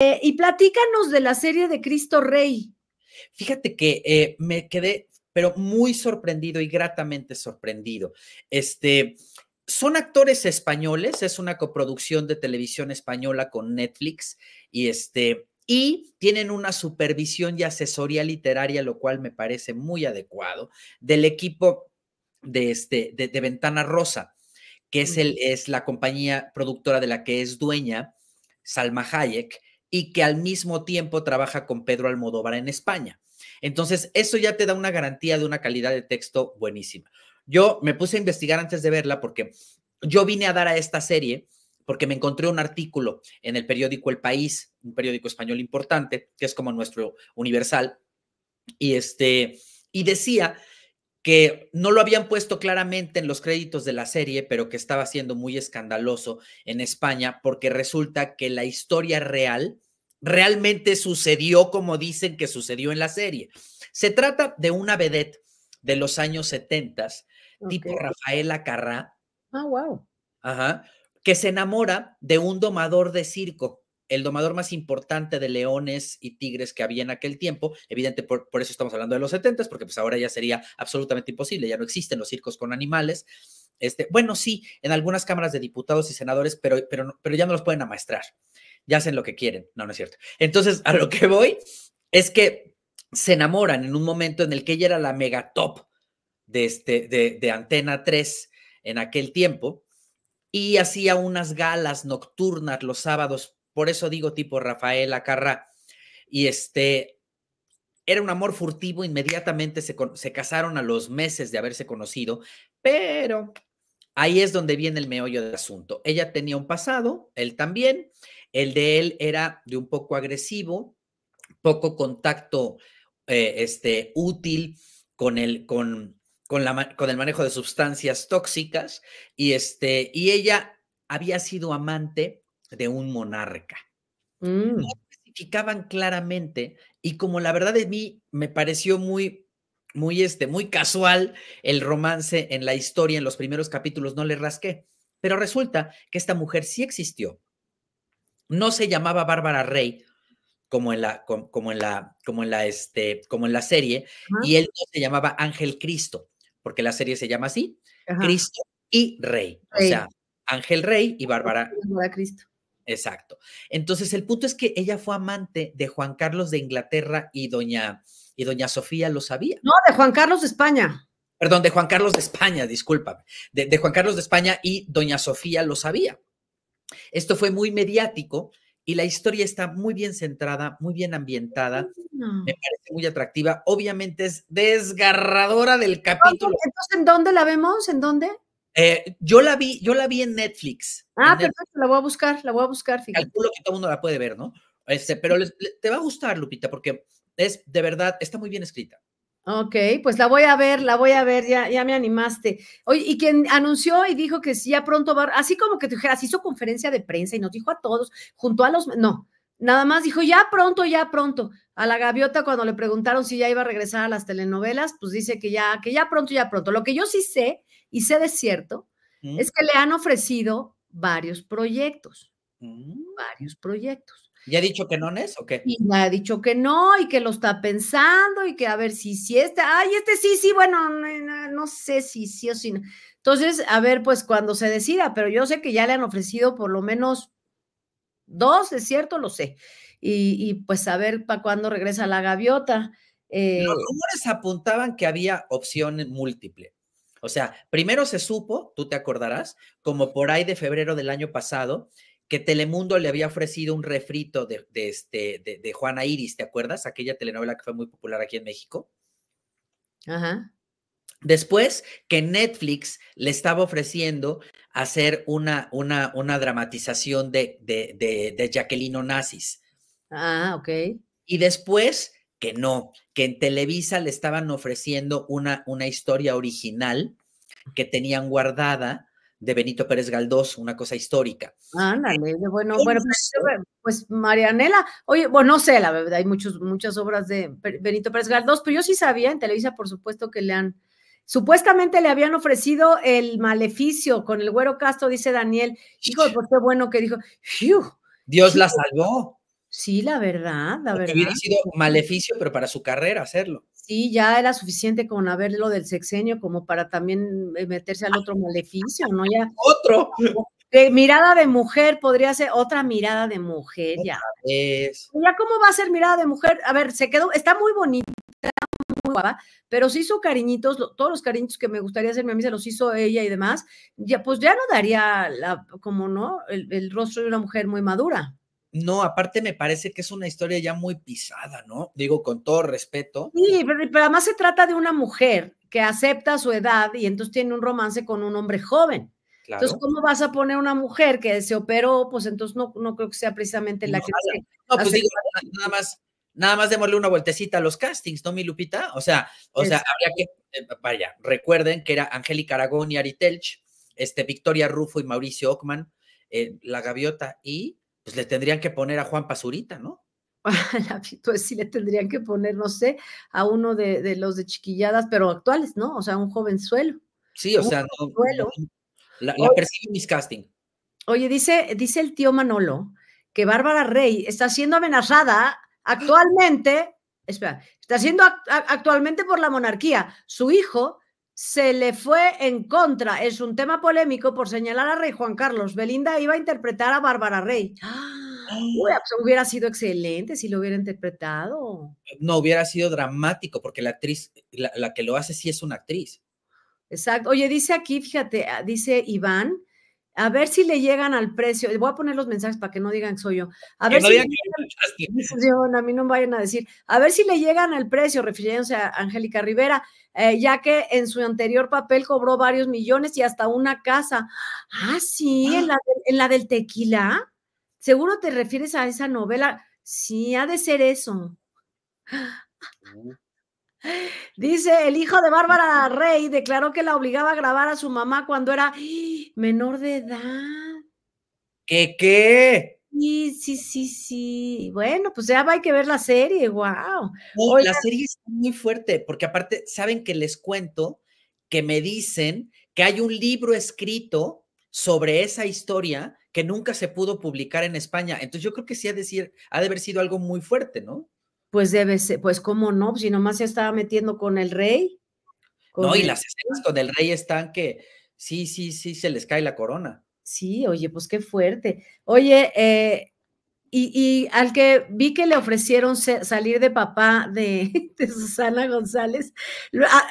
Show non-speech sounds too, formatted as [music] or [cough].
Eh, y platícanos de la serie de Cristo Rey. Fíjate que eh, me quedé, pero muy sorprendido y gratamente sorprendido. Este, son actores españoles, es una coproducción de televisión española con Netflix y este y tienen una supervisión y asesoría literaria, lo cual me parece muy adecuado, del equipo de, este, de Ventana Rosa, que es, el, es la compañía productora de la que es dueña Salma Hayek, y que al mismo tiempo trabaja con Pedro Almodóvar en España. Entonces, eso ya te da una garantía de una calidad de texto buenísima. Yo me puse a investigar antes de verla porque yo vine a dar a esta serie porque me encontré un artículo en el periódico El País, un periódico español importante, que es como nuestro universal, y este y decía que no lo habían puesto claramente en los créditos de la serie, pero que estaba siendo muy escandaloso en España, porque resulta que la historia real realmente sucedió como dicen que sucedió en la serie. Se trata de una vedette de los años 70, tipo Rafaela Carrá. Ah, wow. Ajá, que se enamora de un domador de circo el domador más importante de leones y tigres que había en aquel tiempo. Evidente, por, eso estamos hablando de los 70, porque pues ahora ya sería absolutamente imposible, ya no existen los circos con animales. Este, bueno, sí, en algunas cámaras de diputados y senadores, pero, pero, pero ya no los pueden amaestrar. Ya hacen lo que quieren. No, no es cierto. Entonces, a lo que voy es que se enamoran en un momento en el que ella era la mega top de, este, de, de Antena 3 en aquel tiempo y hacía unas galas nocturnas los sábados por eso digo tipo Rafael Acarra. Y este, era un amor furtivo, inmediatamente se, se casaron a los meses de haberse conocido, pero ahí es donde viene el meollo del asunto. Ella tenía un pasado, él también, el de él era de un poco agresivo, poco contacto eh, este, útil con el, con, con, la, con el manejo de sustancias tóxicas y, este, y ella había sido amante de un monarca. No mm. especificaban claramente y como la verdad de mí me pareció muy muy este muy casual el romance en la historia en los primeros capítulos no le rasqué, pero resulta que esta mujer sí existió. No se llamaba Bárbara Rey como en la como, en la como en la este como en la serie y él no se llamaba Ángel Cristo, porque la serie se llama así, Cristo y Rey, o sea, Ángel Rey y Bárbara Cristo. Exacto. Entonces, el punto es que ella fue amante de Juan Carlos de Inglaterra y doña, y doña Sofía lo sabía. No, de Juan Carlos de España. Perdón, de Juan Carlos de España, discúlpame. De, Juan Carlos de España y doña Sofía lo sabía. Esto fue muy mediático y la historia está muy bien centrada, muy bien ambientada, me parece muy atractiva. Obviamente es desgarradora del capítulo. Entonces, ¿en dónde la vemos? ¿En dónde? Eh, yo la vi, yo la vi en Netflix. Ah, perfecto, la voy a buscar, la voy a buscar. Fíjate. Calculo que todo el mundo la puede ver, ¿no? Este, pero te va a gustar, Lupita, porque es de verdad, está muy bien escrita. Ok, pues la voy a ver, la voy a ver, ya, ya me animaste. Oye, y quien anunció y dijo que sí, ya pronto va, así como que te dijeras, hizo conferencia de prensa y nos dijo a todos, junto a los, no, nada más dijo, ya pronto, ya pronto. A la gaviota cuando le preguntaron si ya iba a regresar a las telenovelas, pues dice que ya, que ya pronto, ya pronto. Lo que yo sí sé y sé de cierto, mm. es que le han ofrecido varios proyectos. Mm. Varios proyectos. ¿Y ha dicho que no es o qué? Y ha dicho que no y que lo está pensando y que a ver si, si este, ay, este sí, sí, bueno, no, sé si sí o si no. Entonces, a ver, pues cuando se decida, pero yo sé que ya le han ofrecido por lo menos dos, es cierto, lo sé. Y, pues a ver para cuándo regresa la gaviota. Los eh, rumores apuntaban que había opciones múltiples. O sea, primero se supo, tú te acordarás, como por ahí de febrero del año pasado, que Telemundo le había ofrecido un refrito este, de, de, Juana Iris, ¿te acuerdas? Aquella telenovela que fue muy popular aquí en México. Ajá. Después que Netflix le estaba ofreciendo hacer una, una, una dramatización de, de, de, Jacqueline Onassis. Ah, ok. Y después que no, que en Televisa le estaban ofreciendo una, una historia original que tenían guardada de Benito Pérez Galdós, una cosa histórica. Ándale, bueno, pues, bueno pues, Marianela, oye, bueno, no sé, la verdad, hay muchos, muchas obras de Benito Pérez Galdós, pero yo sí sabía en Televisa, por supuesto, que le han, supuestamente le habían ofrecido el maleficio con el güero Castro, dice Daniel. Hijo, pues qué bueno que dijo, Dios la salvó. Sí, la verdad, la Hubiera sido maleficio, pero para su carrera hacerlo. Sí, ya era suficiente con haberlo del sexenio como para también eh, meterse al otro maleficio, ¿no? Ya, [laughs] otro. mirada de mujer podría ser otra mirada de mujer, ya. Ya, ¿cómo va a ser mirada de mujer? A ver, se quedó, está muy bonita, muy guapa, pero se hizo cariñitos, todos los cariñitos que me gustaría hacerme a mí se los hizo ella y demás. Ya, pues ya no daría, la, como no, el rostro de una mujer muy madura. No, aparte me parece que es una historia ya muy pisada, ¿no? Digo, con todo respeto. Sí, pero, además se trata de una mujer que acepta su edad y entonces tiene un romance con un hombre joven. Entonces, ¿cómo vas a poner una mujer que se operó? Pues entonces no, no creo que sea precisamente la que... No, pues digo, nada más, nada más démosle una vueltecita a los castings, ¿no, mi Lupita? O sea, o sea, habría que, eh, vaya, recuerden que era Angélica Aragón y Ari Telch, este, Victoria Rufo y Mauricio Ockman, eh, La Gaviota y pues, le tendrían que poner a Juan Pazurita, ¿no? [laughs] pues sí le tendrían que poner, no sé, a uno de, los de chiquilladas, pero actuales, ¿no? O sea, un joven suelo. Sí, o sea, no, la, persigue mis casting. Oye, dice, dice el tío Manolo que Bárbara Rey está siendo amenazada actualmente, espera, está siendo actualmente por la monarquía. Su hijo se le fue en contra. Es un tema polémico por señalar a Rey Juan Carlos. Belinda iba a interpretar a Bárbara Rey. Ah. Pues, hubiera sido excelente si lo hubiera interpretado. No, hubiera sido dramático porque la actriz, la, la que lo hace sí es una actriz. Exacto. Oye, dice aquí, fíjate, ah, dice Iván, a ver si le llegan al precio. Voy a poner los mensajes para que no digan que soy yo. A ver si le llegan, a mí no vayan a decir. A ver si le llegan al precio, refiriéndose a Angélica Rivera, eh, ya que en su anterior papel cobró varios millones y hasta una casa. Ah, sí, ah. En, la del tequila. Seguro te refieres a esa novela. Sí, ha de ser eso. Uh. Dice, el hijo de Bárbara Rey declaró que la obligaba a grabar a su mamá cuando era menor de edad. ¿Qué qué? Sí, sí, sí, sí. Bueno, pues ya va, hay que ver la serie, wow. la serie es muy fuerte, porque aparte, saben que les cuento que me dicen que hay un libro escrito sobre esa historia que nunca se pudo publicar en España. Entonces yo creo que sí decir, ha de haber sido algo muy fuerte, ¿no? Pues debe ser, pues cómo no, si nomás se estaba metiendo con el rey. no, y las escenas con el rey están que sí, sí, sí, se les cae la corona. Sí, oye, pues qué fuerte. Oye, eh, y, y, al que vi que le ofrecieron salir de papá de, [laughs] de Susana González, ah,